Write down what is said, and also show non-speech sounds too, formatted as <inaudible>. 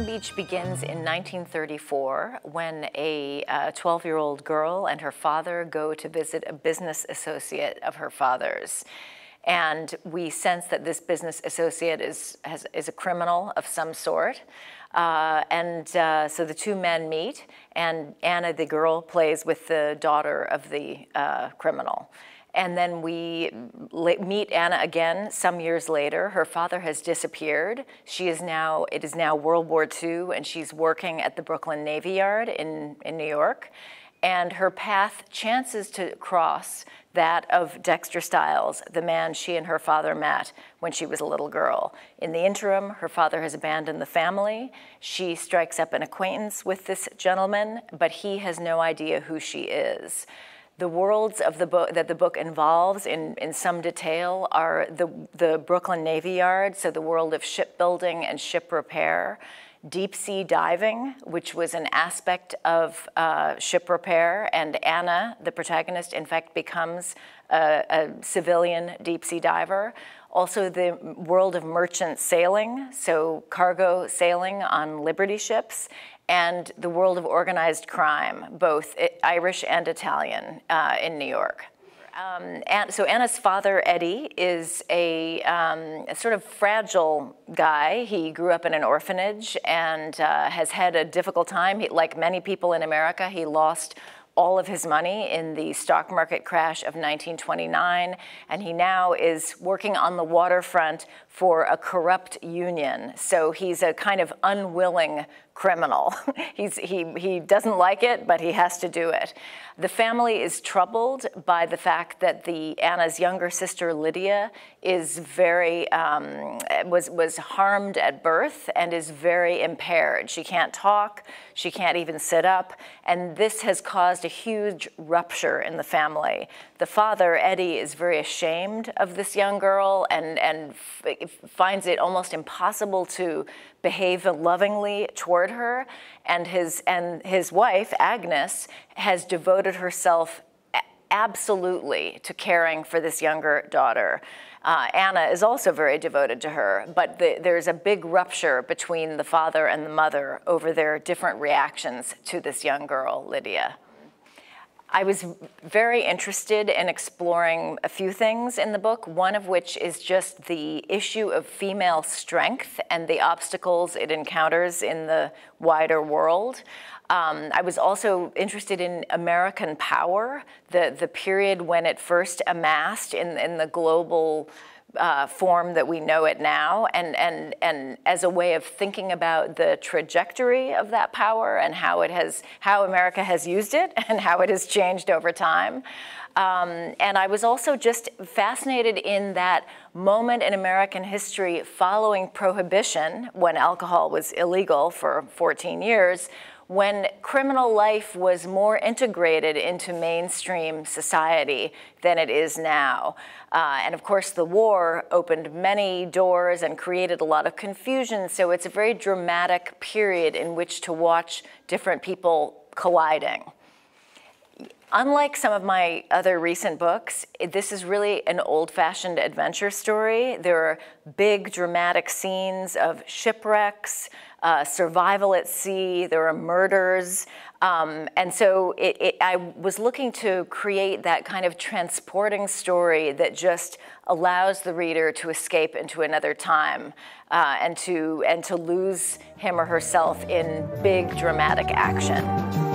Manhattan Beach begins in 1934 when a 12-year-old uh, girl and her father go to visit a business associate of her father's. And we sense that this business associate is, has, is a criminal of some sort. Uh, and uh, so the two men meet, and Anna, the girl, plays with the daughter of the uh, criminal. And then we meet Anna again some years later. Her father has disappeared. She is now, it is now World War II, and she's working at the Brooklyn Navy Yard in, in New York. And her path chances to cross that of Dexter Stiles, the man she and her father met when she was a little girl. In the interim, her father has abandoned the family. She strikes up an acquaintance with this gentleman, but he has no idea who she is. The worlds of the book that the book involves in, in some detail are the, the Brooklyn Navy Yard, so the world of shipbuilding and ship repair, deep sea diving, which was an aspect of uh, ship repair. And Anna, the protagonist, in fact, becomes a, a civilian deep sea diver. Also, the world of merchant sailing, so cargo sailing on Liberty ships, and the world of organized crime, both eh, Irish and Italian, uh, in New York. Um, so Anna's father, Eddie, is a, um, a, sort of fragile guy. He grew up in an orphanage and uh, has had a difficult time. He, like many people in America, he lost all of his money in the stock market crash of 1929, and he now is working on the waterfront for a corrupt union. So he's a kind of unwilling criminal. <laughs> He's, he, he doesn't like it, but he has to do it. The family is troubled by the fact that the Anna's younger sister Lydia is very um, was was harmed at birth and is very impaired. She can't talk. She can't even sit up, and this has caused a huge rupture in the family. The father, Eddie, is very ashamed of this young girl and, and finds it almost impossible to behave lovingly toward her. And his, and his wife, Agnes, has devoted herself absolutely to caring for this younger daughter. Uh, Anna is also very devoted to her, but the, there's a big rupture between the father and the mother over their different reactions to this young girl, Lydia. I was very interested in exploring a few things in the book, one of which is just the issue of female strength and the obstacles it encounters in the wider world. Um, I was also interested in American power, the, the period when it first amassed in, in the global uh, form that we know it now, and, and, and as a way of thinking about the trajectory of that power and how it has, how America has used it <laughs> and how it has changed over time. Um, and I was also just fascinated in that moment in American history following Prohibition, when alcohol was illegal for 14 years, when criminal life was more integrated into mainstream society than it is now. Uh, and of course, the war opened many doors and created a lot of confusion. So it's a very dramatic period in which to watch different people colliding. Unlike some of my other recent books, this is really an old-fashioned adventure story. There are big dramatic scenes of shipwrecks, uh, survival at sea, there are murders. Um, and so it, it, I was looking to create that kind of transporting story that just allows the reader to escape into another time uh, and, to, and to lose him or herself in big dramatic action.